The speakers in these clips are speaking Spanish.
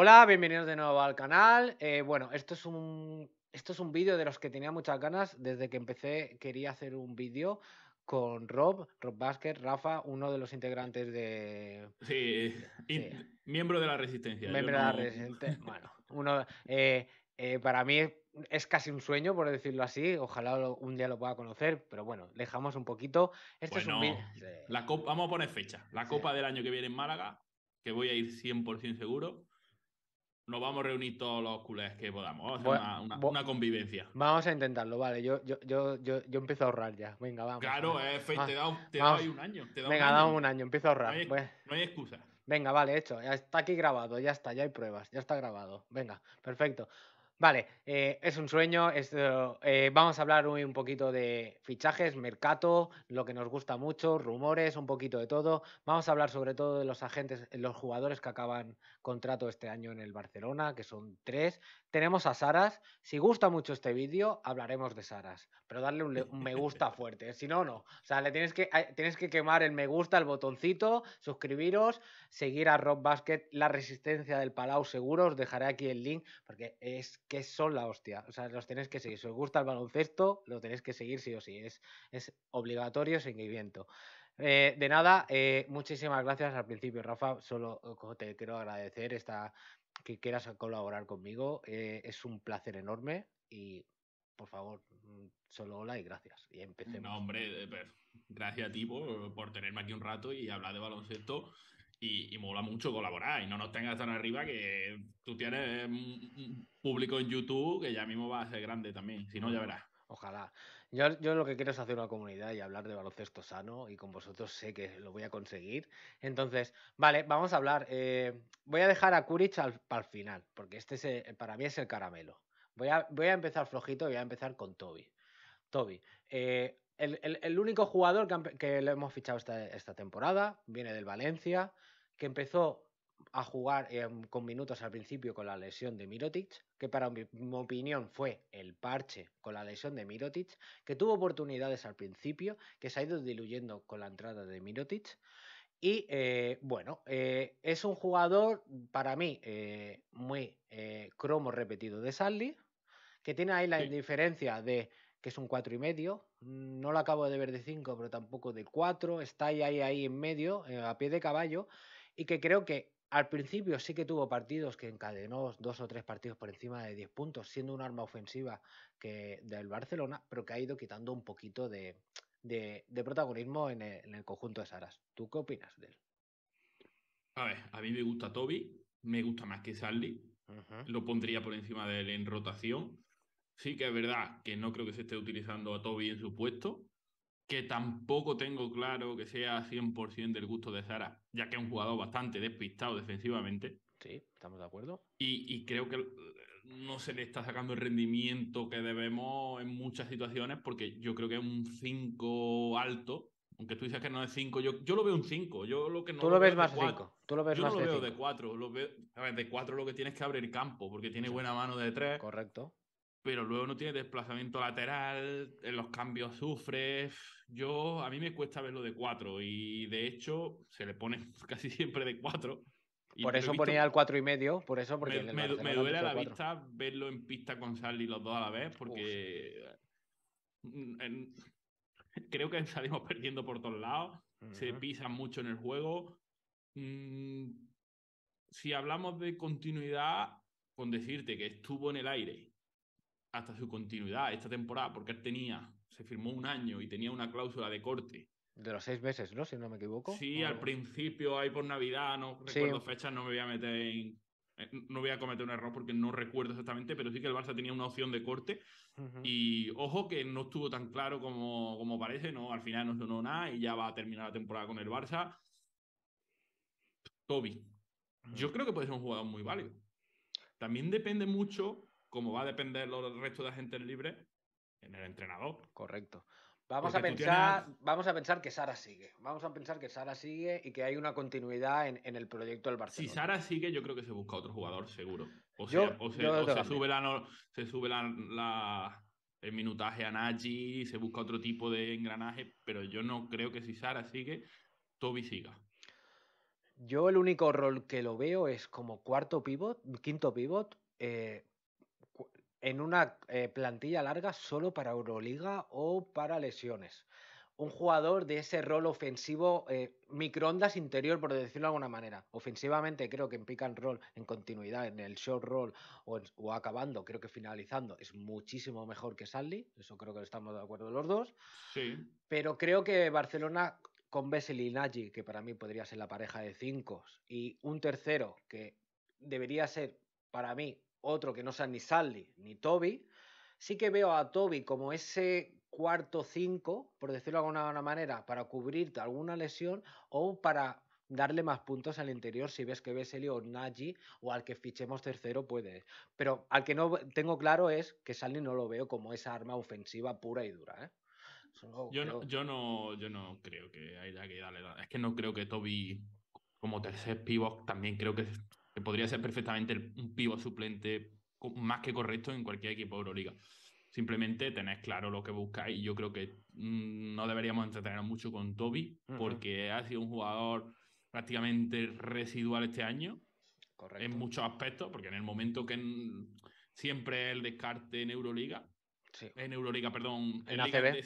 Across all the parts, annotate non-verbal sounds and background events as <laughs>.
Hola, bienvenidos de nuevo al canal. Eh, bueno, esto es un, esto es un vídeo de los que tenía muchas ganas. Desde que empecé quería hacer un vídeo con Rob, Rob Basker, Rafa, uno de los integrantes de... Sí, miembro de la Resistencia. Miembro de la Resistencia, bueno, uno... Eh, eh, para mí es, casi un sueño, por decirlo así. Ojalá un día lo pueda conocer, pero bueno, dejamos un poquito. Esto es un... la vamos a poner fecha. La copa del año que viene en Málaga, que voy a ir 100% seguro nos vamos a reunir todos los culés que podamos. una, convivencia. Vamos a intentarlo, vale. Yo, yo, yo, yo, yo empiezo a ahorrar ya. Venga, vamos. Claro, eh, ah, te da, te un año. Venga, damos un año, empiezo a ahorrar. No hay, pues. excusa. Venga, vale, hecho. está aquí grabado, ya está, ya hay pruebas, ya está grabado. Venga, perfecto. Vale, eh, es un sueño. Eh, eh, vamos a hablar hoy un poquito de fichajes, mercado, lo que nos gusta mucho, rumores, un poquito de todo. Vamos a hablar sobre todo de los agentes, los jugadores que acaban contrato este año en el Barcelona, que son tres. Tenemos a Saras. Si gusta mucho este vídeo, hablaremos de Saras. Pero darle un, me gusta fuerte. Si no, no. O sea, le tienes que, ah, tienes que quemar el me gusta, el botoncito, suscribiros, seguir a Rob Basket, la resistencia del Palau, seguro. Os dejaré aquí el link porque es que son la hostia. O sea, los tenés que seguir. Si os gusta el baloncesto, lo tenéis que seguir sí o sí. Es, es obligatorio seguimiento. Eh, de nada, eh, muchísimas gracias al principio, Rafa. Solo eh, te quiero agradecer esta, que quieras colaborar conmigo. Eh, es un placer enorme y por favor, mm, solo hola y gracias. Y empecemos. No, hombre, pues, gracias a ti por tenerme aquí un rato y hablar de baloncesto y, mola mucho colaborar. Y no nos tengas tan arriba que tú tienes un público en YouTube que ya mismo va a ser grande también. Si no, ya verás. Ojalá. Yo, yo, lo que quiero es hacer una comunidad y hablar de baloncesto sano y con vosotros sé que lo voy a conseguir. Entonces, vale, vamos a hablar. Eh, voy a dejar a Kurich para el final, porque este es para mí es el caramelo. Voy a, voy a empezar flojito y voy a empezar con Toby. Toby, eh, el, único jugador que, le hemos fichado esta, esta, temporada viene del Valencia, que empezó a jugar eh, con minutos al principio con la lesión de Mirotic, que para mi, opinión fue el parche con la lesión de Mirotic, que tuvo oportunidades al principio, que se ha ido diluyendo con la entrada de Mirotic. Y eh, bueno, eh, es un jugador para mí muy cromo repetido de Sally, que tiene ahí la diferencia indiferencia de que es un cuatro y medio. No lo acabo de ver de 5, pero tampoco de 4. Está ahí, ahí, en medio, eh, a pie de caballo, y que creo que al principio sí que tuvo partidos que encadenó dos o tres partidos por encima de 10 puntos, siendo un arma ofensiva que del Barcelona, pero que ha ido quitando un poquito de, protagonismo en el, conjunto de Saras. ¿Tú qué opinas de él? A ver, a mí me gusta Toby, me gusta más que Sally. Lo pondría por encima de él en rotación sí que es verdad que no creo que se esté utilizando a Toby en su puesto, que tampoco tengo claro que sea 100% del gusto de Sara, ya que es un jugador bastante despistado defensivamente. Sí, estamos de acuerdo. Y, creo que eh, no se le está sacando el rendimiento que debemos en muchas situaciones, porque yo creo que es un 5 alto. Aunque tú dices que no es 5, yo, lo veo un 5. Yo lo que no Tú lo, ves más 5. Tú lo yo lo veo de 4. a ver, de 4 lo que tienes que abrir campo, porque tiene buena mano de 3. Correcto pero luego no tiene desplazamiento lateral, en eh, los cambios sufre. Yo, a mí me cuesta verlo de cuatro y de hecho se le pone <laughs> casi siempre de cuatro. por eso ponía el cuatro y medio, por eso porque me, duele a la vista verlo en pista con Sally los dos a la vez porque mm, <laughs> creo que salimos perdiendo por todos lados, se pisan mucho en el juego. Mm, si hablamos de continuidad, con decirte que estuvo en el aire hasta su continuidad esta temporada, porque él tenía, se firmó un año y tenía una cláusula de corte. De los seis meses, ¿no? Si no me equivoco. Sí, ah, al principio, ahí por Navidad, no recuerdo fechas, no me voy a meter en... Eh, no voy a cometer un error porque no recuerdo exactamente, pero sí que el Barça tenía una opción de corte. Y ojo que no estuvo tan claro como, parece, ¿no? Al final no sonó nada y ya va a terminar la temporada con el Barça. Toby. Yo creo que puede ser un jugador muy válido. También depende mucho como va a depender el resto de agentes libres, en el entrenador. Correcto. Vamos a, pensar, vamos a pensar que Sara sigue. Vamos a pensar que Sara sigue y que hay una continuidad en, el proyecto del Barcelona. Si Sara sigue, yo creo que se busca otro jugador, seguro. O, se, sube el minutaje a Nagy, se busca otro tipo de engranaje, pero yo no creo que si Sara sigue, Toby siga. Yo el único rol que lo veo es como cuarto pivot, quinto pivot, eh, en una eh, plantilla larga solo para Euroliga o para lesiones. Un jugador de ese rol ofensivo, eh, microondas interior, por decirlo de alguna manera. Ofensivamente creo que en pick and roll, en continuidad, en el short roll o, acabando, creo que finalizando, es muchísimo mejor que Sally. Eso creo que estamos de acuerdo los dos. Sí. Pero creo que Barcelona con Bessel y Nagy, que para mí podría ser la pareja de cinco, y un tercero que debería ser para mí otro que no sea ni Sally ni Toby, sí que veo a Toby como ese cuarto cinco, por decirlo de alguna manera, para cubrirte alguna lesión o para darle más puntos al interior si ves que ves o Nagy o al que fichemos tercero puede. Pero al que no tengo claro es que Sally no lo veo como esa arma ofensiva pura y dura. ¿eh? yo, no, yo, no, yo no creo que haya que darle. Es que no creo que Toby, como tercer pivot, también creo que podría ser perfectamente un pivo suplente más que correcto en cualquier equipo de Euroliga. Simplemente tenés claro lo que buscáis. Yo creo que mm, no deberíamos entretenernos mucho con Toby, porque ha sido un jugador prácticamente residual este año. En muchos aspectos, porque en el momento que siempre el descarte en Euroliga, en Euroliga, perdón, en, ACB.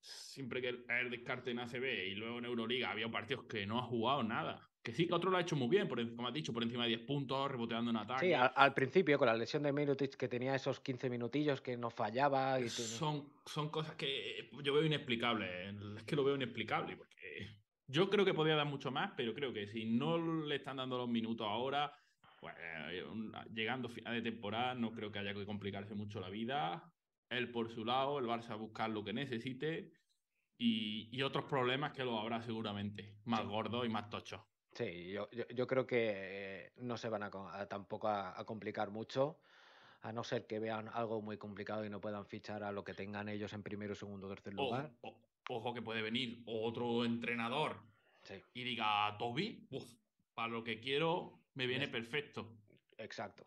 siempre que el, el, descarte en ACB y luego en Euroliga había partidos que no ha jugado nada. Que sí, otro lo ha hecho muy bien, por, como has dicho, por encima de 10 puntos, reboteando en ataque. Sí, al, principio, con la lesión de Mirotic, que tenía esos 15 minutillos que no fallaba. Y son, son cosas que yo veo inexplicables. Es que lo veo inexplicable, porque yo creo que podría dar mucho más, pero creo que si no le están dando los minutos ahora, pues, eh, llegando a final de temporada, no creo que haya que complicarse mucho la vida. Él por su lado, el Barça buscar lo que necesite y, otros problemas que lo habrá seguramente, más gordo y más tochos. Sí, yo, creo que no se van a, tampoco a, complicar mucho, a no ser que vean algo muy complicado y no puedan fichar a lo que tengan ellos en primero, segundo, tercer lugar. ojo que puede venir otro entrenador y diga, Toby, para lo que quiero me viene perfecto. Exacto.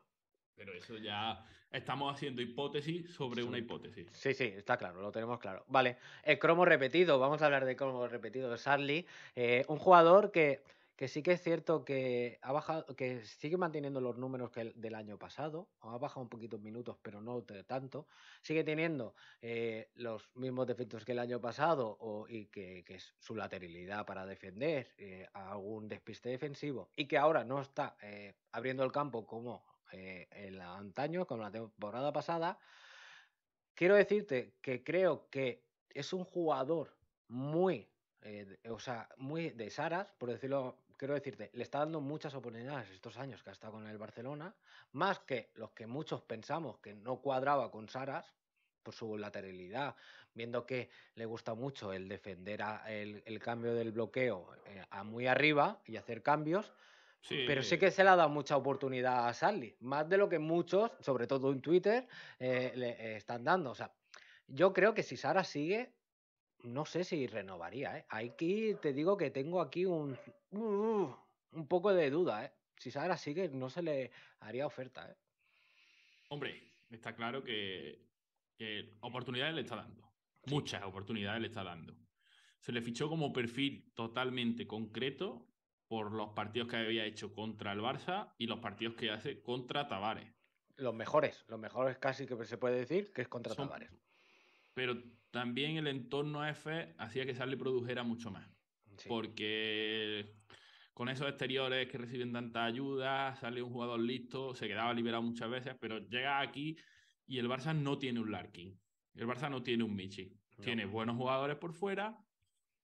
Pero eso ya estamos haciendo hipótesis sobre una hipótesis. Sí, sí, está claro, lo tenemos claro. Vale, el eh, cromo repetido, vamos a hablar de cromo repetido de Sarli, eh, un jugador que que sí que es cierto que ha bajado, que sigue manteniendo los números del año pasado, ha bajado un poquito en minutos, pero no tanto, sigue teniendo eh, los mismos defectos que el año pasado y que, es su lateralidad para defender eh, algún despiste defensivo y que ahora no está eh, abriendo el campo como el antaño, como la temporada pasada. Quiero decirte que creo que es un jugador muy o sea, muy de Saras, por decirlo quiero decirte, le está dando muchas oportunidades estos años que ha estado con el Barcelona, más que los que muchos pensamos que no cuadraba con Saras por su lateralidad, viendo que le gusta mucho el defender el, cambio del bloqueo eh, a muy arriba y hacer cambios. Sí. Pero sí que se le ha dado mucha oportunidad a Sally, más de lo que muchos, sobre todo en Twitter, eh, le eh, están dando. O sea, yo creo que si Saras sigue, no sé si renovaría, ¿eh? Aquí te digo que tengo aquí un, un poco de duda, ¿eh? Si así sigue, no se le haría oferta, ¿eh? Hombre, está claro que, oportunidades le está dando. Muchas oportunidades le está dando. Se le fichó como perfil totalmente concreto por los partidos que había hecho contra el Barça y los partidos que hace contra Tavares. Los mejores, los mejores casi que se puede decir que es contra Tavares. Pero también el entorno F hacía que Sally produjera mucho más. Porque con esos exteriores que reciben tanta ayuda, sale un jugador listo, se quedaba liberado muchas veces, pero llega aquí y el Barça no tiene un Larkin. El Barça no tiene un Michi. Tiene buenos jugadores por fuera,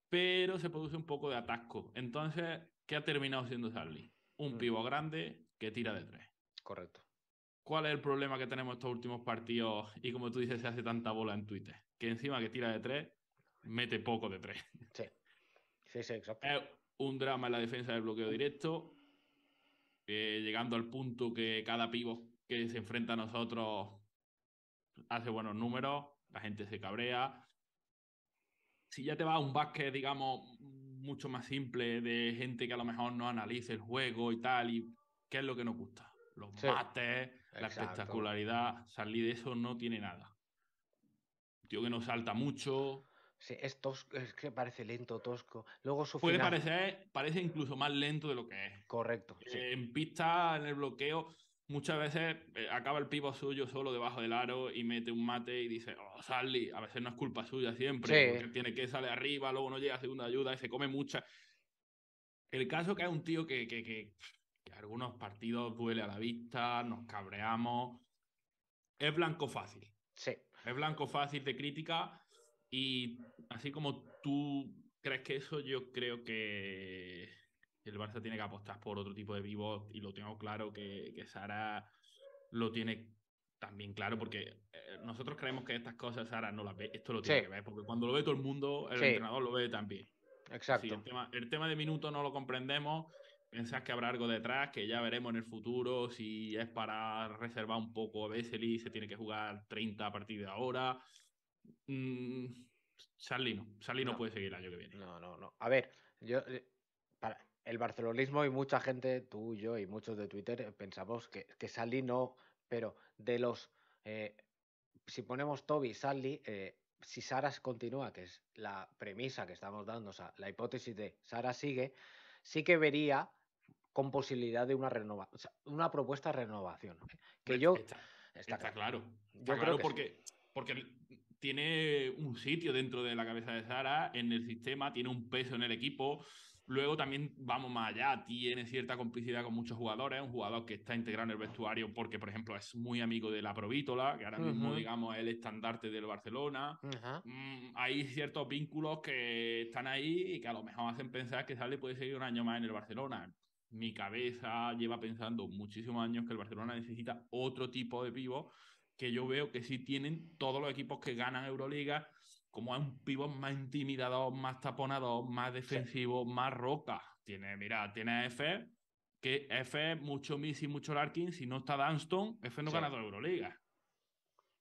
pero se produce un poco de atasco. Entonces, ¿qué ha terminado siendo Sally? Un mm. pivo grande que tira de tres. Correcto. ¿Cuál es el problema que tenemos estos últimos partidos y como tú dices, se hace tanta bola en Twitter? que encima que tira de tres, mete poco de tres. Es un drama en la defensa del bloqueo directo, eh, llegando al punto que cada pivo que se enfrenta a nosotros hace buenos números, la gente se cabrea. Si ya te va a un básquet, digamos, mucho más simple, de gente que a lo mejor no analice el juego y tal, y qué es lo que nos gusta. Los mates, la espectacularidad, salir de eso no tiene nada tío que no salta mucho. Sí, es es que parece lento, tosco. Luego su Puede parecer, parece incluso más lento de lo que es. Correcto. En pista, en el bloqueo, muchas veces eh, acaba el pivo suyo solo debajo del aro y mete un mate y dice, oh, Sally, a veces no es culpa suya siempre, tiene que salir arriba, luego no llega a segunda ayuda y se come mucha. El caso que hay un tío que, que, que, que algunos partidos duele a la vista, nos cabreamos. Es blanco fácil. Sí es blanco fácil de crítica y así como tú crees que eso, yo creo que el Barça tiene que apostar por otro tipo de vivos y lo tengo claro que, que Sara lo tiene también claro porque eh, nosotros creemos que estas cosas Sara no las ve, esto lo tiene que ver porque cuando lo ve todo el mundo, el entrenador lo ve también. Exacto. el, tema, de minutos no lo comprendemos ¿Piensas que habrá algo detrás que ya veremos en el futuro? Si es para reservar un poco a y se tiene que jugar 30 a partir de ahora. Mm, no. no, puede seguir el año que viene. No, no, no. A ver, yo. Eh, para el barcelonismo y mucha gente, tú, yo y muchos de Twitter, pensamos que, que Sally no, pero de los. Eh, si ponemos Toby, Sally. Eh, si Saras continúa, que es la premisa que estamos dando, o sea, la hipótesis de Sara sigue, sí que vería con posibilidad de una renovación, una propuesta de renovación. ¿eh? Que yo está, claro. Está claro porque, tiene un sitio dentro de la cabeza de Zara en el sistema, tiene un peso en el equipo. Luego también vamos más allá, tiene cierta complicidad con muchos jugadores, un jugador que está integrado en el vestuario porque, por ejemplo, es muy amigo de la Provítola, que ahora mismo, digamos, es el estandarte del Barcelona. Mm, hay ciertos vínculos que están ahí y que a lo mejor hacen pensar que Sale puede seguir un año más en el Barcelona mi cabeza lleva pensando muchísimos años que el Barcelona necesita otro tipo de pivo que yo veo que sí tienen todos los equipos que ganan Euroliga, como es un pivot más intimidador, más taponado, más defensivo, más roca. Tiene, mira, tiene a F, que F mucho Missy, mucho Larkin, si no está Dunston, F no gana ganado Euroliga.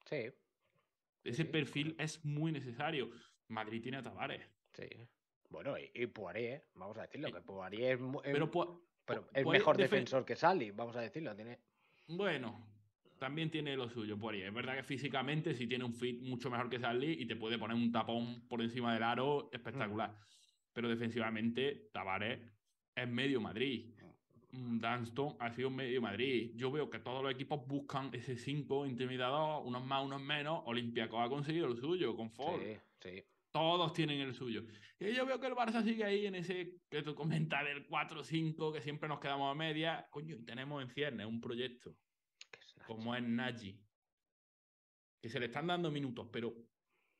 Sí. Ese perfil es muy necesario. Madrid tiene a Tavares. Sí. Bueno, y, Poirier, vamos a decirlo, eh, que Poirier es muy... Pero es mejor defensor que Sally, vamos a decirlo. Tiene... Bueno, también tiene lo suyo, ahí. Es verdad que físicamente sí tiene un fit mucho mejor que Sally y te puede poner un tapón por encima del aro espectacular. Mm. Pero defensivamente, Tavares es medio Madrid. Mm, Dunston ha sido medio Madrid. Yo veo que todos los equipos buscan ese 5 intimidador, unos más, unos menos. Olympiacos ha conseguido lo suyo con Ford. Sí, sí. Todos tienen el suyo. Y yo veo que el Barça sigue ahí en ese que tú comentas del 4-5, que siempre nos quedamos a media. Coño, y tenemos en ciernes un proyecto como es Nagy, que se le están dando minutos, pero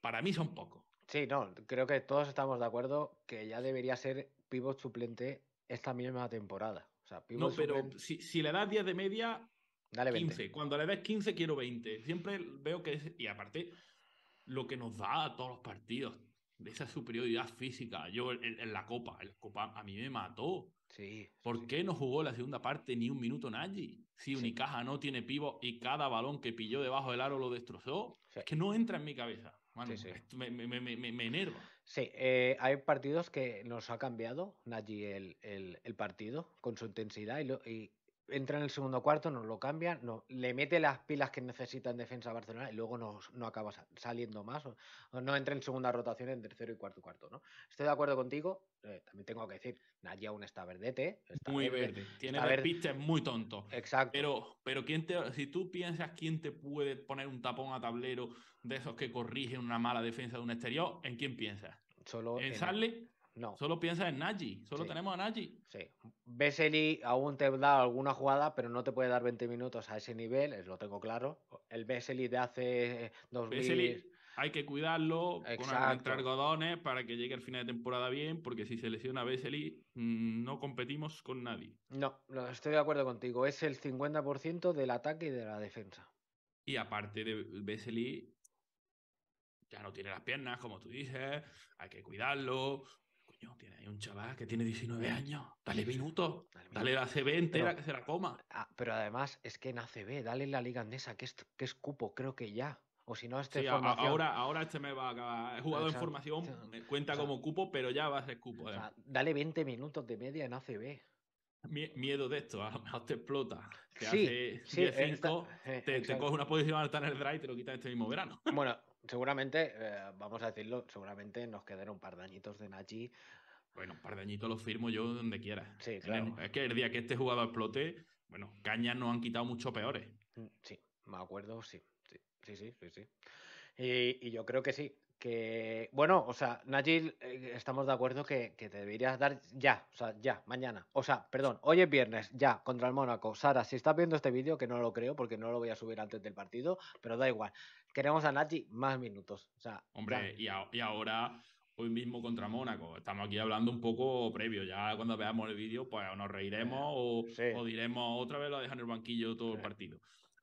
para mí son pocos. Sí, no, creo que todos estamos de acuerdo que ya debería ser pivot suplente esta misma temporada. no, pero si, le das 10 de media, 15. Cuando le des 15, quiero 20. Siempre veo que Y aparte, lo que nos da a todos los partidos, de esa superioridad física. Yo en, la Copa, la Copa a mí me mató. Sí, ¿Por qué no jugó la segunda parte ni un minuto Nagy? Si Unicaja no tiene pivo y cada balón que pilló debajo del aro lo destrozó, es que no entra en mi cabeza. me, me, me, enerva. Sí, eh, hay partidos que nos ha cambiado Nagy el, partido con su intensidad y, y entra en el segundo cuarto, no lo cambia, le mete las pilas que necesita en defensa a Barcelona y luego no, acaba saliendo más, o, no entra en segunda rotación en tercero y cuarto cuarto, ¿no? Estoy de acuerdo contigo, eh, también tengo que decir, Nadia aún está verdete. Eh, está muy verde, Tiene tiene pistes muy tonto. Exacto. Pero, pero ¿quién te, si tú piensas quién te puede poner un tapón a tablero de esos que corrigen una mala defensa de un exterior, ¿en quién piensas? Solo ¿En, en Solo piensa en Nagy, solo tenemos a Nagy. Sí. Vesely aún te da alguna jugada, pero no te puede dar 20 minutos a ese nivel, eh, lo tengo claro. El Vesely de hace eh, dos Vesely hay que cuidarlo Exacto. con algodones para que llegue el final de temporada bien, porque si se lesiona Vesely mm, no competimos con nadie. No, estoy de acuerdo contigo. Es el 50% del ataque y de la defensa. Y aparte de Vesely, ya no tiene las piernas, como tú dices, hay que cuidarlo, tiene ahí un chaval que tiene 19 años. Dale minutos. Dale, la CB entera que se la coma. pero además, es que en ACB, dale la Liga Andesa, que es, que es cupo, creo que ya. O si no, este formación... ahora, ahora este me va a acabar. He jugado en formación, cuenta como cupo, pero ya va a ser cupo. Eh. dale 20 minutos de media en ACB. Miedo de esto, a lo mejor te explota. Que hace 10, 5, eh, te, coges una posición alta en el drive y te lo quitas este mismo verano. Bueno, seguramente, eh, vamos a decirlo, seguramente nos quedaron un par de añitos de Nachi. Bueno, un par de añitos lo firmo yo donde quiera. Sí, claro. Es que el día que este jugador explote, bueno, cañas nos han quitado mucho peores. Mm, sí, me acuerdo, sí. Sí, sí, sí, sí. Y, yo creo que sí. Que, bueno, o sea, Nachi eh, estamos de acuerdo que, que, te deberías dar ya, o sea, ya, mañana. O sea, perdón, hoy es viernes, ya, contra el Mónaco. Sara, si estás viendo este vídeo, que no lo creo porque no lo voy a subir antes del partido, pero da igual queremos a Nachi más minutos. sea, Hombre, y, ahora, hoy mismo contra Mónaco, estamos aquí hablando un poco previo. Ya cuando veamos el vídeo, pues nos reiremos eh, o, diremos otra vez lo dejan en el banquillo todo el partido.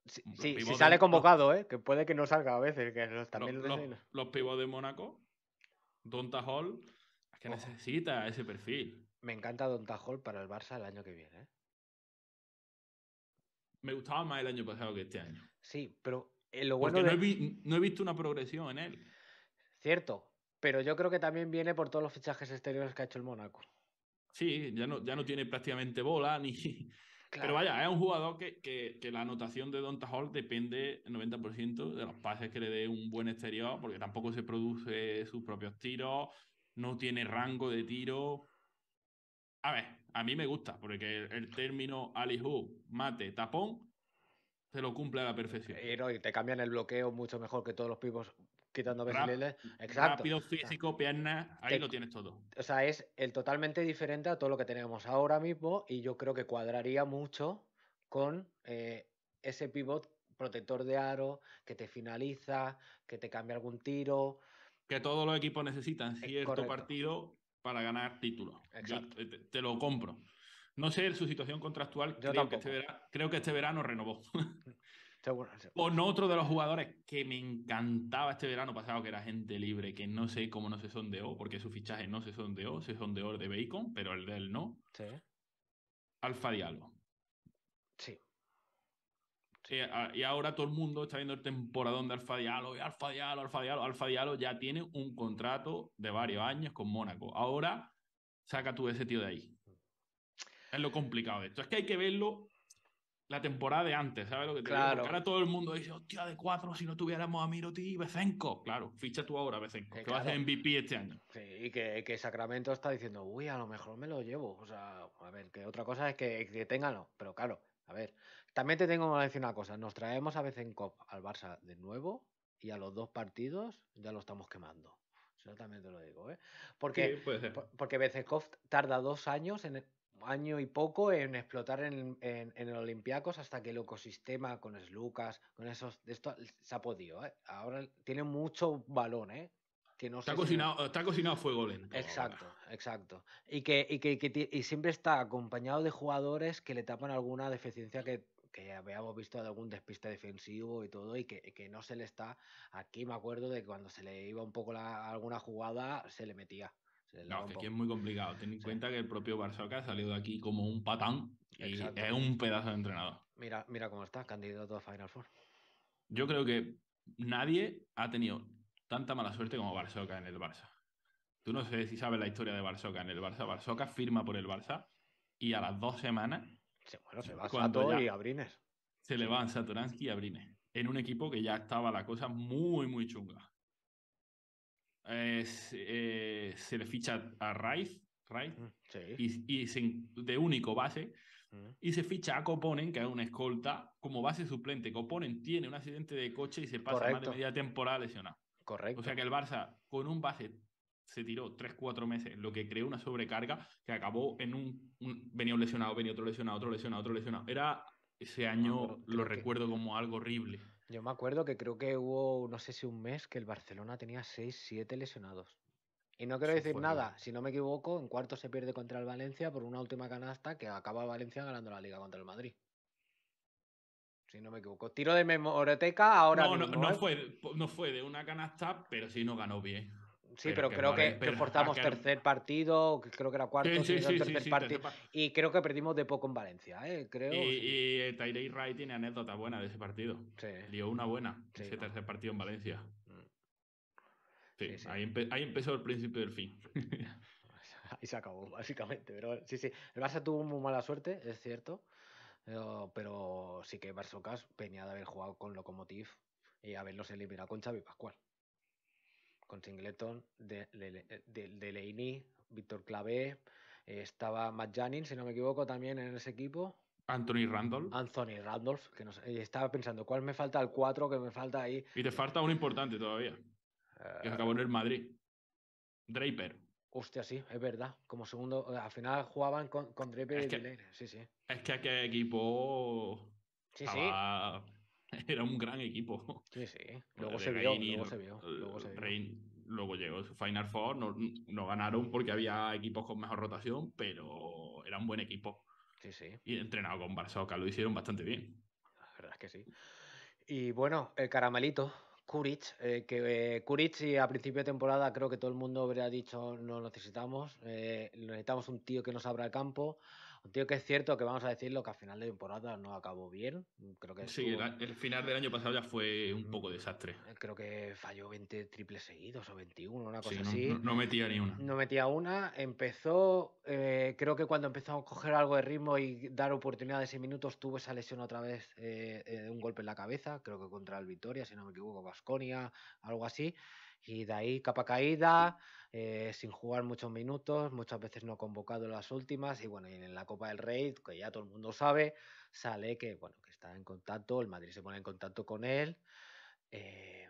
Sí, si sale convocado, ¿eh? que puede que no salga a veces. los, también de Mónaco, Don Hall, es que necesita ese perfil. Me encanta Don Hall para el Barça el año que viene. ¿eh? Me gustaba más el año pasado que este año. Sí, pero eh, no, he visto una progresión en él. Cierto, pero yo creo que también viene por todos los fichajes exteriores que ha hecho el Mónaco. Sí, ya no, ya no tiene prácticamente bola ni. <laughs> Pero vaya, es un jugador que, la anotación de Don Hall depende el 90% de los pases que le dé un buen exterior, porque tampoco se produce sus propios tiros, no tiene rango de tiro. A ver, a mí me gusta, porque el, término término Hoop, mate, tapón, se lo cumple a la perfección. Y, te cambian el bloqueo mucho mejor que todos los pibos quitando Besileles. ¿eh? Exacto. Rápido, físico, pierna, ahí lo tienes todo. O sea, es el totalmente diferente a todo lo que tenemos ahora mismo y yo creo que cuadraría mucho con eh, ese pivot protector de aro que te finaliza, que te cambia algún tiro. Que todos los equipos necesitan cierto partido para ganar título. te lo compro. No sé su situación contractual, este creo que, este verano, renovó. <laughs> O otro de los jugadores que me encantaba este verano pasado, que era gente libre, que no sé cómo no se sondeó, porque su fichaje no se sondeó, se sondeó el de Bacon, pero el de él no. Sí. Alfa Diallo. Sí. sí. Eh, y, ahora todo el mundo está viendo el temporadón de Alfa Diallo, y Alfa Diallo, Alfa Alfa ya tiene un contrato de varios años con Mónaco. Ahora saca tú ese tío de ahí. Es lo complicado de esto. Es que hay que verlo la temporada de antes, ¿sabes que claro. ahora todo el mundo dice, hostia, de cuatro, si no tuviéramos a Miroti y Becenco. Claro, ficha tú ahora, Becenco, eh, que, vas va a ser MVP este año. Sí, y que, Sacramento está diciendo, uy, a lo mejor me lo llevo. O sea, a ver, que otra cosa es que, que pero claro, a ver. También te tengo que decir una cosa, nos traemos a Becenco al Barça de nuevo y a los dos partidos ya lo estamos quemando. Eso también te lo digo, ¿eh? Porque, porque Bezenkov tarda dos años en año y poco en explotar en, el Olympiacos hasta que el ecosistema con Lucas, con esos de esto se ha podido. ¿eh? Ahora tiene mucho balón, ¿eh? Que no está, cocinado, está cocinado fuego lento. Exacto, exacto. Y que, y que, y siempre está acompañado de jugadores que le tapan alguna deficiencia que, que habíamos visto de algún despiste defensivo y todo, y que, que, no se le está. Aquí me acuerdo de cuando se le iba un poco la, alguna jugada, se le metía. No, que aquí es muy complicado. Ten en cuenta que el propio Barsoca ha salido de aquí como un patán y es un pedazo de entrenador. Mira, mira cómo está, candidato a Final Four. Yo creo que nadie ha tenido tanta mala suerte como Barsoca en el Barça. Tú no sé si sabes la historia de Barsoca en el Barça. Barsoca firma por el Barça y a las dos semanas. bueno, se va Sato y Abrines. Se le van Saturansky y Abrines. En un equipo que ya estaba la cosa muy, muy chunga. Eh, se le ficha a Rice, Rice mm, y, de único base, mm. y se ficha a Coponen, que es una escolta, como base suplente. Coponen tiene un accidente de coche y se pasa más de media temporada lesionado. Correcto. O sea que el Barça, con un base, se tiró 3-4 meses, lo que creó una sobrecarga que acabó en un, Venía un lesionado, venía otro lesionado, otro lesionado, otro lesionado. Era ese año, lo recuerdo como algo horrible. Yo me acuerdo que creo que hubo, no sé si un mes, que el Barcelona tenía 6, 7 lesionados. Y no quiero decir nada, si no me equivoco, en cuarto se pierde contra el Valencia por una última canasta que acaba Valencia ganando la liga contra el Madrid. Si no me equivoco. Tiro de memoreteca, ahora. No, no, ¿eh? fue, no fue de una canasta, pero sí no ganó bien. Sí, pero, creo que, forzamos ah, tercer partido, creo que era cuarto, partido. Y creo que perdimos de poco en Valencia, ¿eh? creo. Y, y eh, tiene anécdota buena de ese partido. Dio una buena, ese tercer partido en Valencia. Mm. Sí, ahí, empezó el principio del fin. <laughs> ahí se acabó, básicamente. Pero sí, sí. El Barça tuvo muy mala suerte, es cierto. Eh, pero, sí que Barsocas venía de haber jugado con Locomotiv y haberlos eliminado con Xavi Pascual con Singleton, de, Leini, Víctor Clavé, eh, estaba Matt Janin, si no me equivoco, también en ese equipo. Anthony Randolph. Mm, Anthony Randolph, que nos, estaba pensando, ¿cuál me falta? El 4 que me falta ahí. Y te falta uno importante todavía, que eh, acabó en el Madrid. Draper. Hostia, sí, es verdad. Como segundo, al final jugaban con, Draper y que, Sí, sí. Es que aquel equipo. Sí, sí <laughs> era un gran equipo. Sí, sí. Luego, se vio, luego se vio, luego llegó Final Four, no, ganaron porque había equipos con mejor rotación, pero era un buen equipo. Sí, sí. Y entrenado con que lo hicieron bastante bien. La verdad es que sí. Y bueno, el caramelito, Kuric, eh, que y eh, a principio de temporada creo que todo el mundo habría dicho no necesitamos, eh, necesitamos un tío que nos abra el campo tío que es cierto que vamos a decirlo que al final de temporada no acabó bien. Creo que sí, el, final del año pasado ya fue un poco mm, desastre. Eh, creo que falló 20 triples seguidos o 21, una cosa así. No, no, metía ni una. No metía una. Empezó, eh, creo que cuando empezó a coger algo de ritmo y dar oportunidades y minutos, tuvo esa lesión otra vez, de eh, un golpe en la cabeza, creo que contra el Victoria, si no me equivoco, Vasconia, algo así. Y de ahí capa caída, eh, sin jugar muchos minutos, muchas veces no convocado en las últimas. Y bueno, en la Copa del Rey, que ya todo el mundo sabe, sale que, bueno, que está en contacto, el Madrid se pone en contacto con él. Eh,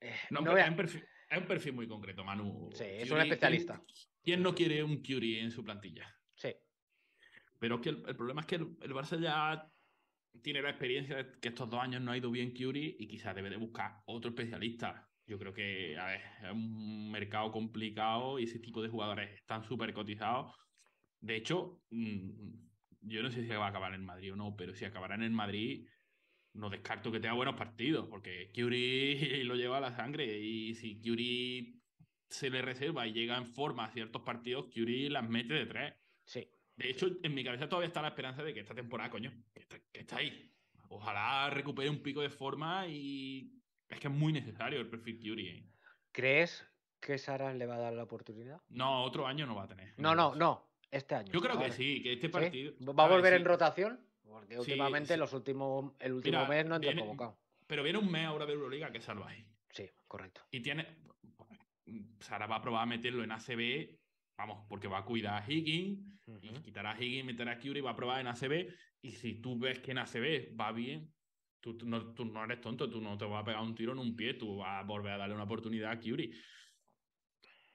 eh no, no es un perfil, muy concreto, Manu. Sí, es un especialista. ¿quién, no quiere un Curie en su plantilla? Sí. Pero que el, problema es que el, el, Barça ya tiene la experiencia de que estos dos años no ha ido bien Curie y quizás debe de buscar otro especialista yo creo que es un mercado complicado y ese tipo de jugadores están súper cotizados. De hecho, mm, yo no sé si va a acabar en Madrid o no, pero si acabará en Madrid, no descarto que tenga buenos partidos, porque Curie <laughs> lo lleva a la sangre y si Curie se le reserva y llega en forma a ciertos partidos, Curie las mete de tres. De hecho, en mi cabeza todavía está la esperanza de que esta temporada, coño, que está ahí. Ojalá recupere un pico de forma y es que es muy necesario el perfil Curie. Eh. ¿Crees que Sara le va a dar la oportunidad? No, otro año no va a tener. No, no, no. Este año. Yo creo que sí, que este partido. ¿Va a, volver en rotación? Porque últimamente los últimos, el último mes no entra convocado. Pero viene un mes ahora de Euroliga que salva ahí. Sí, correcto. Y tiene. Sara va a probar a meterlo en ACB, vamos, porque va a cuidar a Higgins, quitará a Higgins, meterá a Curry, va a probar en ACB. Y si tú ves que en ACB va bien, Tú no, no, eres tonto, tú no te vas a pegar un tiro en un pie, tú vas a volver a darle una oportunidad a Kyuri.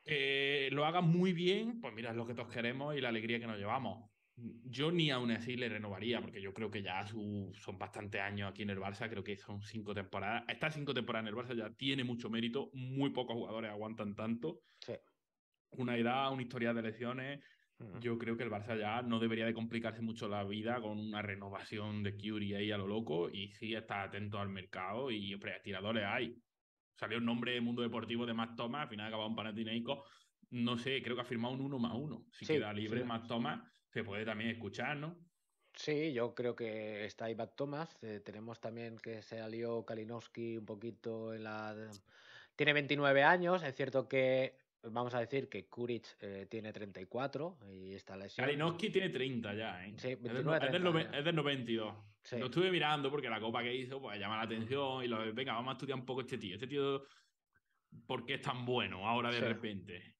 Eh, lo haga muy bien, pues mira, es lo que todos queremos y la alegría que nos llevamos. Yo ni aún así le renovaría, porque yo creo que ya son bastantes años aquí en el Barça, creo que son cinco temporadas. Estas cinco temporadas en el Barça ya tiene mucho mérito, muy pocos jugadores aguantan tanto. Sí. Una edad, una historia de lesiones, yo creo que el Barça ya no debería de complicarse mucho la vida con una renovación de Curie ahí a lo loco y sí está atento al mercado y hombre, tiradores hay. Salió el nombre de mundo deportivo de Matt Thomas, al final acababa un panatineico. No sé, creo que ha firmado un uno más uno. Si queda libre Matt Thomas, se puede también escuchar, ¿no? Sí, yo creo que está ahí Matt Thomas. Eh, tenemos también que se salió Kalinowski un poquito en la... Tiene 29 años, es cierto que Vamos a decir que Kuric eh, tiene 34 y esta lesión. Kalinowski pues tiene 30 ya, ¿eh? Sí, 29, es, del, 92. Lo estuve mirando porque la copa que hizo pues, llama la atención y lo venga, vamos a estudiar un poco este tío. Este tío, ¿por qué es tan bueno ahora de repente?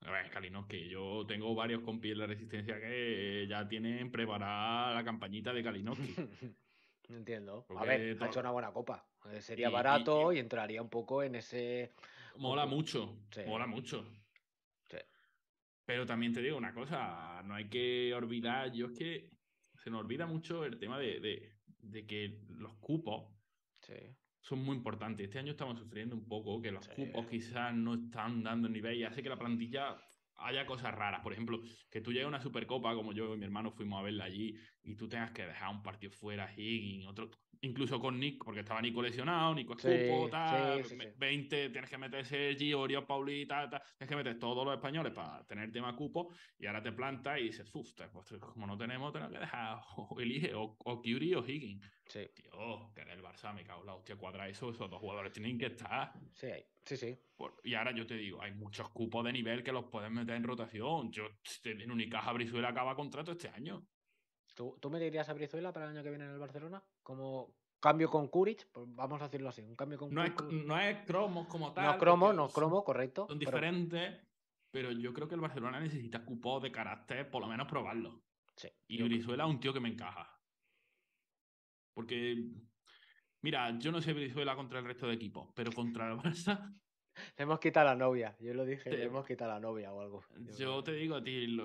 A ver, Kalinowski, yo tengo varios compis en la resistencia que eh, ya tienen preparada la campañita de Kalinowski. <laughs> Entiendo. a ver, ha hecho una buena copa. Sería barato y, entraría un poco en ese Mola mucho, mola mucho. Sí. Pero también te digo una cosa, no hay que olvidar, yo es que se nos olvida mucho el tema de, que los cupos son muy importantes. Este año estamos sufriendo un poco que los cupos quizás no están dando nivel y hace que la plantilla haya cosas raras. Por ejemplo, que tú llegues a una supercopa, como yo y mi hermano fuimos a verla allí, y tú tengas que dejar un partido fuera, Higgins, otro, incluso con Nick, porque estaba Nico lesionado, Nico escupo, cupo tal, 20, tienes que meter Sergi, Oriol, Pauli, tal, tal, tienes que meter todos los españoles para tener tema cupo, y ahora te plantas y dices, uff, pues como no tenemos, tenemos que dejar, o elige o, o Curie o Higgins. Sí. Tío, que el Barça me cago en la hostia cuadra eso. Esos dos jugadores tienen que estar. Sí, sí, sí. y ahora yo te digo, hay muchos cupos de nivel que los pueden meter en rotación. Yo este, en Unicaja Brizuela acaba contrato este año. ¿Tú, me dirías a Brizuela para el año que viene en el Barcelona? Como cambio con Curich, pues vamos a decirlo así, un cambio con no no es cromos como tal. No cromo, no cromo, correcto. Son diferentes, pero... yo creo que el Barcelona necesita cupos de carácter, por lo menos probarlo. Sí, y Brizuela es un tío que me encaja. Porque, mira, yo no sé Brizuela contra el resto de equipos, pero contra el Barça. <laughs> hemos quitado la novia, yo lo dije, le hemos quitado la novia o algo. Yo, te digo a ti,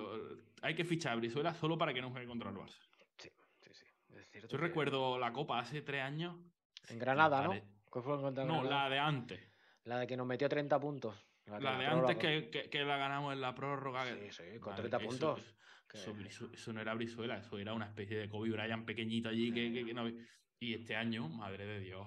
hay que fichar a Brizuela solo para que no juegue contra el Barça. Sí, sí, sí. Es yo recuerdo la Copa hace tres años. En Granada, ¿no? ¿Cuál fue no, la de antes. La de que nos metió 30 puntos. La, de, antes que, que, la ganamos en la prórroga. Sí, sí, con 30 puntos. Eso, no era Brizuela, eso era una especie de Kobe Bryant pequeñito allí que, Y este año, madre de Dios,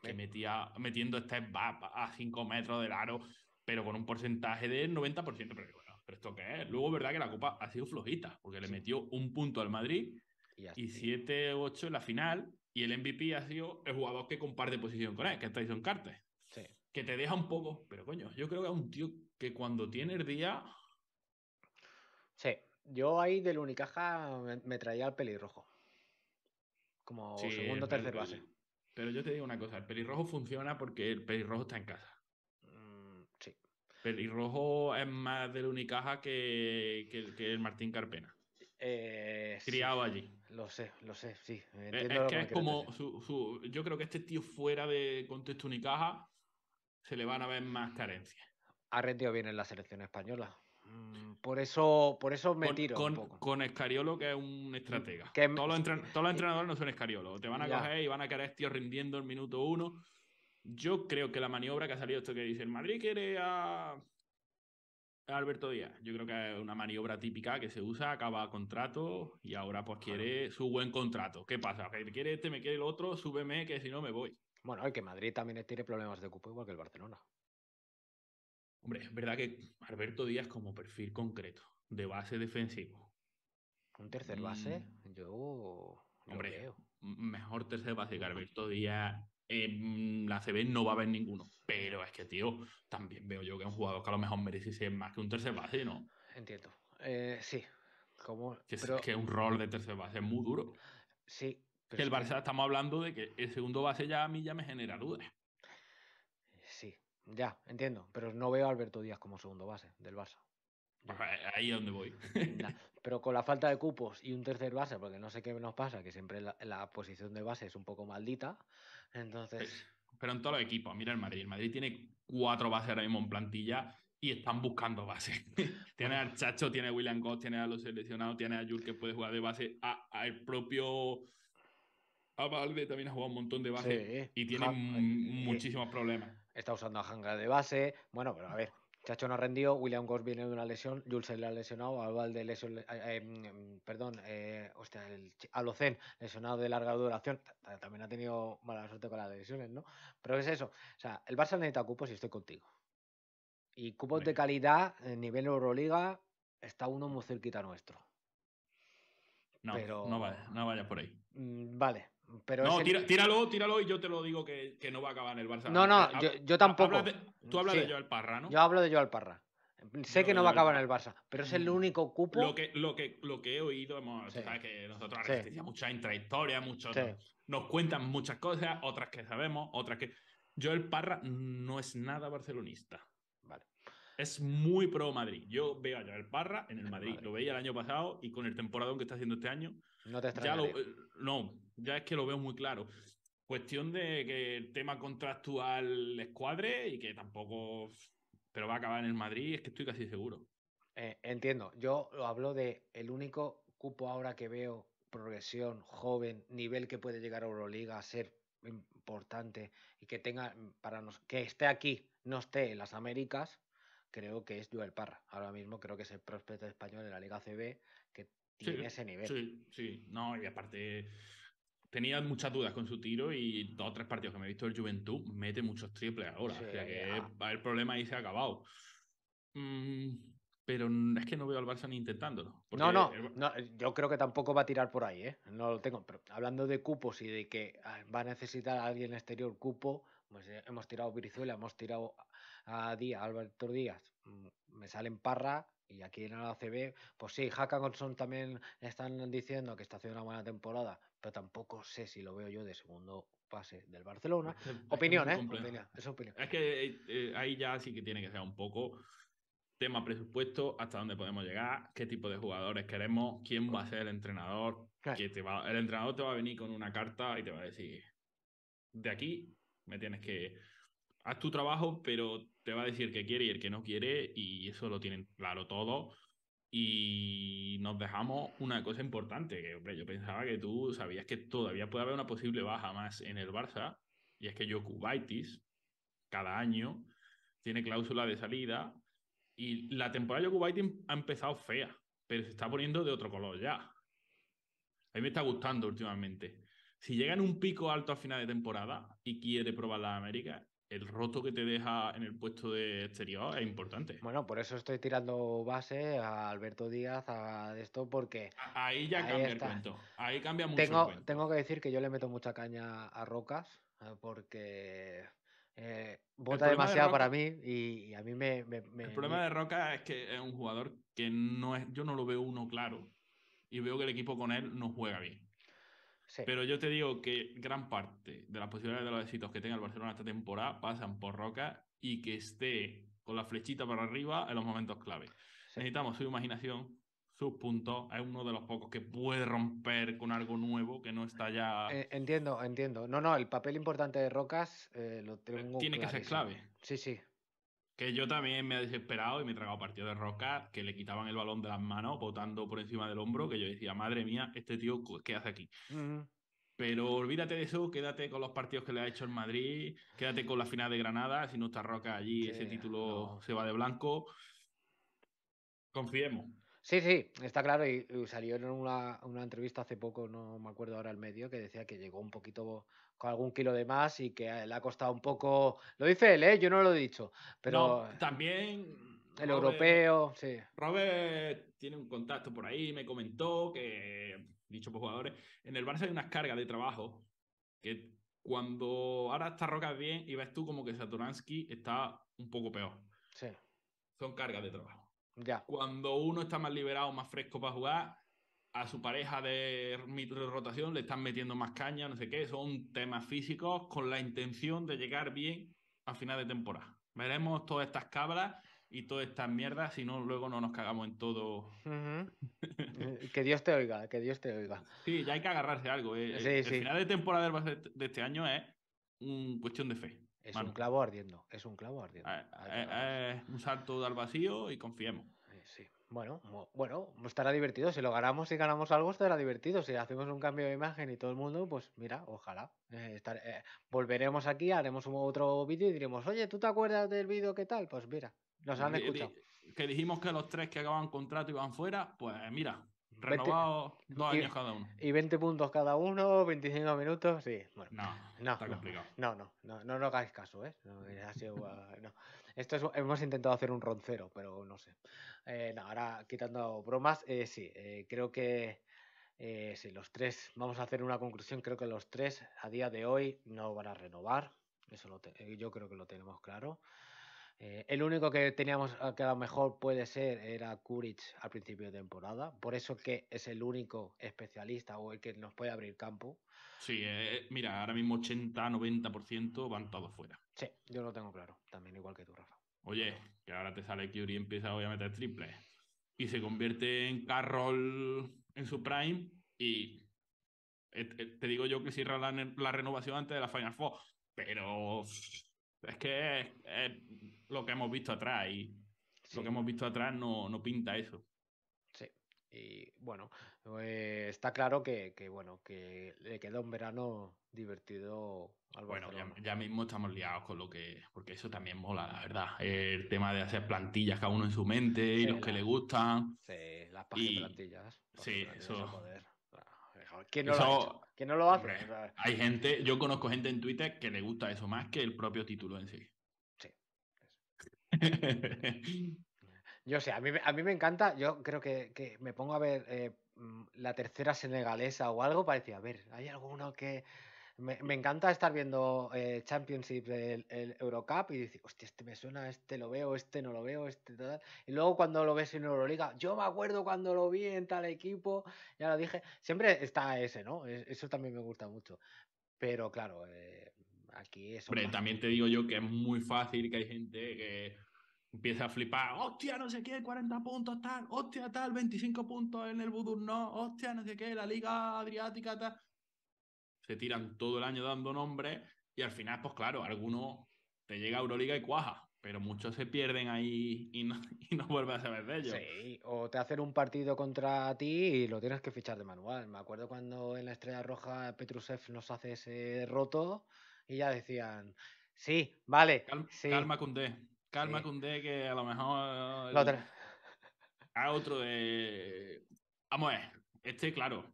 que metía metiendo este VAP a 5 metros del aro, pero con un porcentaje del 90%. Pero bueno, ¿pero esto qué es? Luego, verdad que la Copa ha sido flojita, porque le metió un punto al Madrid y 7-8 en la final, y el MVP ha sido el jugador que comparte posición con él, que es Tyson Carter que te deja un poco, pero coño, yo creo que es un tío que cuando tiene el día. Sí, yo ahí del Unicaja me, traía el pelirrojo. Como segundo o tercer base. Pero yo te digo una cosa, el pelirrojo funciona porque el pelirrojo está en casa. Mm, sí. Pelirrojo es más del Unicaja que, que, el Martín Carpena. Eh, criado allí. Lo sé, lo sé, sí. es que es como yo creo que este tío fuera de contexto Unicaja se le van a ver más carencias. Ha rendido bien en la selección española. Mm, por mm. eso, por eso me tiro. Con, un Escariolo, que es un estratega. Todos, los eh, entrenadores no son Escariolo. Te van a coger y van a querer, tío, rindiendo el minuto uno. Yo creo que la maniobra que ha salido esto que dice el Madrid quiere a... Alberto Díaz. Yo creo que es una maniobra típica que se usa, acaba contrato y ahora pues quiere su buen contrato. ¿Qué pasa? Que quiere este, me quiere el otro, súbeme que si no me voy. Bueno, el que Madrid también tiene problemas de cupo igual que el Barcelona. Hombre, es verdad que Alberto Díaz como perfil concreto, de base defensivo. ¿Un tercer base? Mm. Yo... Hombre, mejor tercer base que Alberto Díaz. en eh, mm, la CB no va a haber ninguno. Pero es que, tío, también veo yo que un jugador que a lo mejor merece ser más que un tercer base, ¿no? Entiendo. Eh, sí. Como... Que, es que un rol de tercer base es muy duro. Sí, que el Barça ¿eh? estamos hablando de que el segundo base ya a mí ya me genera dudas. Sí, ya, entiendo. Pero no veo a Alberto Díaz como segundo base del Barça. Pues, eh, ahí es donde voy. <laughs> pero con la falta de cupos y un tercer base, porque no sé qué nos pasa, que siempre la, posición de base es un poco maldita. Entonces. Pero, en todos los equipos, mira el Madrid. El Madrid tiene cuatro bases ahora mismo en plantilla y están buscando bases. <laughs> tiene al Chacho, tiene a William Goss, tiene a los seleccionados, tiene a Jul que puede jugar de base, al propio Valde también ha jugado un montón de base y tiene eh, muchísimos eh, problemas. Está usando a Hanga de base. Bueno, pero a ver, Chacho no ha rendido, William Goss viene de una lesión, Jules le ha lesionado, Alvalde lesión, eh, em, perdón, hostia, el Alocen lesionado de larga duración, también ha tenido mala suerte con las lesiones, ¿no? Pero es eso, o sea, el Barça necesita cupos y estoy contigo. Y cupos de calidad, nivel Euroliga, está uno muy cerquita nuestro. No, no, no vaya por ahí. Mm, vale, no, tíralo, tíralo y yo te lo digo que, no va a acabar en el Barça. No, no, yo, tampoco. tú hablas de Joel Parra, ¿no? Yo hablo de Joel Parra. Sé que no va a acabar en el Barça, pero es el mm. único cupo. Lo que, lo que, lo que he oído, hemos, que nosotros mucha trayectoria muchos nos, cuentan muchas cosas, otras que sabemos, otras que. Joel Parra no es nada barcelonista. Vale. Es muy pro Madrid. Yo veo a Joel Parra en el Madrid. Lo veía el año pasado y con el temporadón que está haciendo este año. No te extrañas. Eh, no, ya es que lo veo muy claro. Cuestión de que el tema contractual escuadre y que tampoco. Pero va a acabar en el Madrid, es que estoy casi seguro. Eh, entiendo. Yo lo hablo de el único cupo ahora que veo progresión, joven, nivel que puede llegar a Euroliga, ser importante y que tenga para que esté aquí, no esté en las Américas, creo que es Joel Parra. Ahora mismo creo que es el prospecto español de la Liga CB que tiene ese nivel. Sí, sí, no, y aparte tenía muchas dudas con su tiro y dos o tres partidos que me he visto el Juventud mete muchos triples ahora. o sea que el problema ahí se ha acabado. Mm, pero es que no veo al Barça ni intentándolo. No, no, yo creo que tampoco va a tirar por ahí, ¿eh? No lo tengo. Pero hablando de cupos y de que ah, va a necesitar alguien exterior cupo, pues eh, hemos tirado Virizuela, hemos tirado a Díaz, Alberto Díaz, mm, me salen Parra, y aquí en el ACB, pues sí, Conson también están diciendo que está haciendo una buena temporada pero tampoco sé si lo veo yo de segundo pase del eh, Barcelona. Opinión, ¿eh? es ¿eh? Es que eh, ahí ya sí que tiene que ser un poco tema presupuesto, hasta dónde podemos llegar, qué tipo de jugadores queremos, quién va a ser el entrenador. Que te el entrenador te va a venir con una carta y te va a decir, de aquí me tienes que... Haz tu trabajo, pero te va a decir que quiere y el que no quiere, y eso lo tienen claro todo y nos dejamos una cosa importante, que hombre, yo pensaba que tú sabías que todavía puede haber una posible baja más en el Barça, y es que Jokubaitis cada año tiene cláusula de salida y la temporada de Jokubaitis ha empezado fea, pero se está poniendo de otro color ya. A mí me está gustando últimamente. Si llega en un pico alto a final de temporada y quiere probar la América, el roto que te deja en el puesto de exterior es importante. Bueno, por eso estoy tirando base a Alberto Díaz, a esto, porque... Ahí ya cambia el cuento. Ahí cambia mucho tengo, el cuento. Tengo que decir que yo le meto mucha caña a Rocas, eh, porque eh, vota demasiado para mí y, a mí me, El problema de Roca es que es un jugador que no es... Yo no lo veo uno claro y veo que el equipo con él no juega bien. Pero yo te digo que gran parte de las posibilidades de los éxitos que tenga el Barcelona esta temporada pasan por rocas y que esté con la flechita para arriba en los momentos clave. Necesitamos su imaginación, sus puntos. Es uno de los pocos que puede romper con algo nuevo que no está ya. Eh, entiendo, entiendo. No, no, el papel importante de Rocas eh, lo tengo. Tiene que ser clave. Sí, sí, que yo también me he desesperado y me he tragado partidos de Roca, que le quitaban el balón de las manos botando por encima del hombro, que yo decía, madre mía, este tío, ¿qué hace aquí? Pero olvídate de eso, quédate con los partidos que le ha hecho el Madrid, quédate con la final de Granada, si no está Roca allí, ese título se va de blanco. Confiemos. Sí, sí, está claro. Y, salió en una, entrevista hace poco, no me acuerdo ahora el medio, que decía que llegó un poquito con algún kilo de más y que le ha costado un poco. Lo dice él, ¿eh? yo no lo he dicho. Pero también. El europeo, sí. Robert tiene un contacto por ahí, me comentó que, dicho por jugadores, en el Barça hay unas cargas de trabajo que cuando ahora está Roca bien y ves tú como que Saturansky está un poco peor. Sí. Son cargas de trabajo. Cuando uno está más liberado, más fresco para jugar, a su pareja de rotación le están metiendo más caña, no sé qué. Son temas físicos con la intención de llegar bien a final de temporada. Veremos todas estas cabras y todas estas mierdas, si no, luego no nos cagamos en todo. <laughs> que Dios te oiga, que Dios te oiga. Sí, ya hay que agarrarse algo. Eh. El, final de temporada de este año es un cuestión de fe. Es un clavo ardiendo, es un clavo ardiendo. Eh, eh, eh, un salto al vacío y confiemos. Bueno, bueno, estará divertido. Si lo ganamos y si ganamos algo, estará divertido. Si hacemos un cambio de imagen y todo el mundo, pues mira, ojalá. volveremos aquí, haremos un, otro vídeo y diremos, oye, ¿tú te acuerdas del vídeo qué tal? Pues mira, nos han escuchado. Que dijimos que los tres que acaban contrato iban fuera, pues mira, Renovado dos años cada uno. Y 20 puntos cada uno, 25 minutos, sí. Bueno, no, no, está no, complicado. No, no, no, hagáis caso, ¿eh? <laughs> Uh, Esto hemos intentado hacer un roncero, pero no sé. Eh, ahora, quitando bromas, eh, sí, eh, creo que sí, los tres, vamos a hacer una conclusión, creo que los tres a día de hoy no van a renovar. Eso yo creo que lo tenemos claro. Eh, el único que teníamos ah, que a lo mejor puede ser era Kuric al principio de temporada, por eso que es el único especialista o el que nos puede abrir campo. Sí, eh, eh, mira, ahora mismo 80-90% van todos fuera. Sí, yo lo tengo claro, también igual que tú, Rafa. Oye, que ahora te sale que y empieza hoy a meter triple. y se convierte en Carroll en su prime y te digo yo que cierra la, la renovación antes de la Final Four, pero es que lo que hemos visto atrás y lo que hemos visto atrás no, pinta eso. Sí, y bueno, pues está claro que, bueno, que le quedó un verano divertido al Bueno, ya, mismo estamos liados con lo que, porque eso también mola, la verdad, el tema de hacer plantillas cada uno en su mente y los que le gustan. Sí, las plantillas. Sí, eso. Ah, que no, lo hace? hay gente, yo conozco gente en Twitter que le gusta eso más que el propio título en sí. <laughs> yo sé, a mí, me encanta, yo creo que, me pongo a ver eh, mm, la tercera senegalesa o algo parecía, a ver, hay alguno que... Me, encanta estar viendo eh, Championship del el Eurocup y decir, hostia, este me suena, este lo veo, este no lo veo, este tal. Y luego cuando lo ves en Euroliga, yo me acuerdo cuando lo vi en tal equipo, ya lo dije. Siempre está ese, ¿no? E, eso también me gusta mucho. Pero claro, eh, aquí es. Hombre, también te digo yo que es muy fácil que hay gente que empieza a flipar, hostia, no sé qué, 40 puntos, tal, hostia, tal, 25 puntos en el Budurno, no, hostia, no sé qué, la Liga Adriática, tal. Se tiran todo el año dando nombre, y al final, pues claro, alguno te llega a Euroliga y cuaja, pero muchos se pierden ahí y no, <laughs> y vuelven a saber de ellos. Sí, o te hacen un partido contra ti y lo tienes que fichar de manual. Me acuerdo cuando en la Estrella Roja Petrusev nos hace ese roto y ya decían, sí, vale. calma con D. Calma, D que a lo mejor. La A otro de. Vamos a este, claro.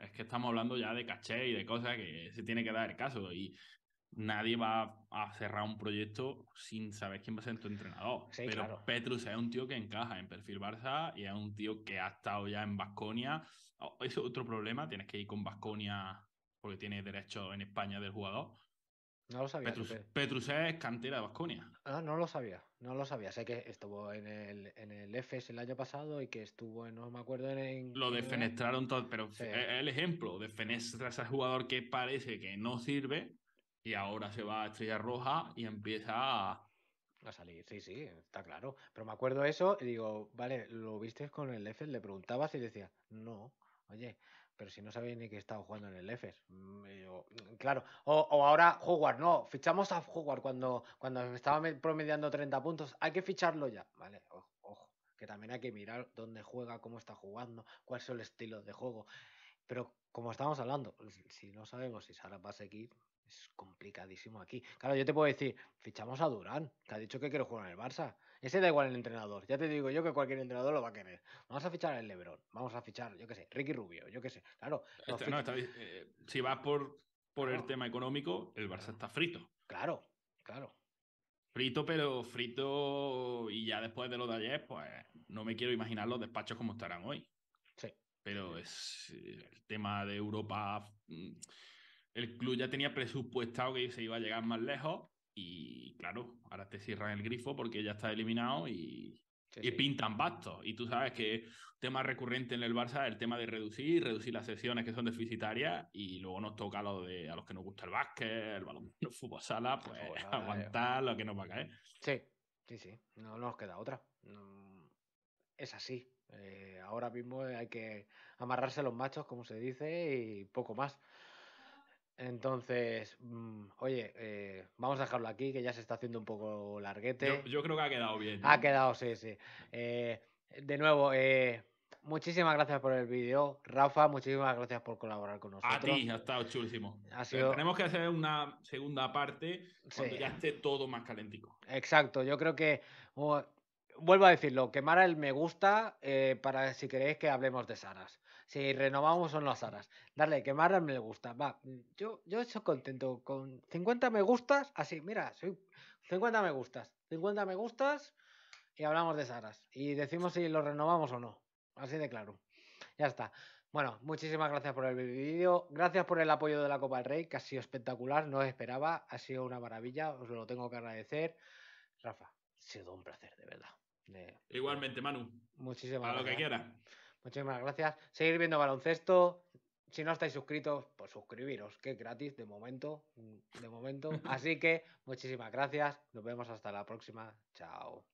Es que estamos hablando ya de caché y de cosas que se tiene que dar el caso. Y nadie va a cerrar un proyecto sin saber quién va a ser tu entrenador. Pero Petrus es un tío que encaja en perfil Barça y es un tío que ha estado ya en Basconia. Oh, es otro problema, tienes que ir con Basconia porque tiene derecho en España del jugador. No lo sabía. Petrus, es cantera de Vasconia. Ah, no lo sabía, no lo sabía. Sé que estuvo en el, en el EFES el año pasado y que estuvo, en, no me acuerdo, en. lo defenestraron todo, pero es el ejemplo. Defenestras al jugador que parece que no sirve y ahora se va a Estrella Roja y empieza a. A salir, sí, sí, está claro. Pero me acuerdo eso y digo, vale, ¿lo viste con el EFES? Le preguntabas y decía, no. Oye, pero si no sabía ni que estaba jugando en el EFES. Mm, eh, mm, claro, o, ahora jugar. no, fichamos a jugar. cuando, cuando estaba promediando 30 puntos, hay que ficharlo ya, ¿vale? Ojo, que también hay que mirar dónde juega, cómo está jugando, cuál es el estilo de juego. Pero como estamos hablando, si no sabemos si Sara va a seguir, es complicadísimo aquí. Claro, yo te puedo decir, fichamos a Durán, que ha dicho que quiere jugar en el Barça. Ese da igual el entrenador. Ya te digo yo que cualquier entrenador lo va a querer. Vamos a fichar al Lebron, vamos a fichar, yo qué sé, Ricky Rubio, yo qué sé. Claro. Eh, si vas por, el tema económico, el Barça está frito. Claro, claro. Frito, pero frito y ya después de los de ayer, pues no me quiero imaginar los despachos como estarán hoy. Sí. Pero es eh, el tema de Europa mm, el club ya tenía presupuestado que se iba a llegar más lejos y claro, ahora te cierran el grifo porque ya está eliminado y, pintan bastos. Y tú sabes que tema recurrente en el Barça es el tema de reducir, reducir las sesiones que son deficitarias y luego nos toca lo de a los que nos gusta el básquet, el balón, el fútbol sala, pues <laughs> aguantar lo que nos va a caer. Sí, sí, sí, no, nos queda otra. Es así. Eh, ahora mismo hay que amarrarse los machos, como se dice, y poco más. Entonces, mm, oye, eh, vamos a dejarlo aquí, que ya se está haciendo un poco larguete. Yo, creo que ha quedado bien. Ha quedado, sí, sí. Eh, de nuevo, eh, muchísimas gracias por el vídeo. Rafa, muchísimas gracias por colaborar con nosotros. A ti, ha estado chulísimo. Tenemos que hacer una segunda parte cuando ya esté todo más calentico. Exacto, yo creo que... Oh, vuelvo a decirlo, quemar el me gusta para si queréis que hablemos de Saras si renovamos o las Saras. Dale, que más me gusta. Va, mm, yo, yo estoy contento con 50 me gustas. Así, mira, 50 me gustas. 50 me gustas y hablamos de Saras. Y decimos si lo renovamos o no. Así de claro. Ya está. Bueno, muchísimas gracias por el vídeo. Gracias por el apoyo de la Copa del Rey, que ha sido espectacular. No esperaba. Ha sido una maravilla. Os lo tengo que agradecer. Rafa, ha sido un placer, de verdad. Igualmente, Manu. Muchísimas gracias. A lo que quiera. Muchísimas gracias. Seguir viendo baloncesto. Si no estáis suscritos, pues suscribiros, que es gratis de momento. De momento. <laughs> Así que muchísimas gracias. Nos vemos hasta la próxima. Chao.